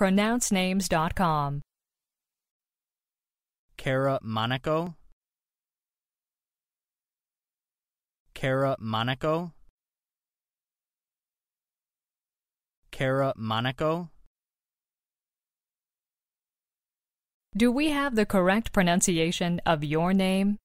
pronouncenames.com. Cara Monaco. Cara Monaco. Cara Monaco. Do we have the correct pronunciation of your name?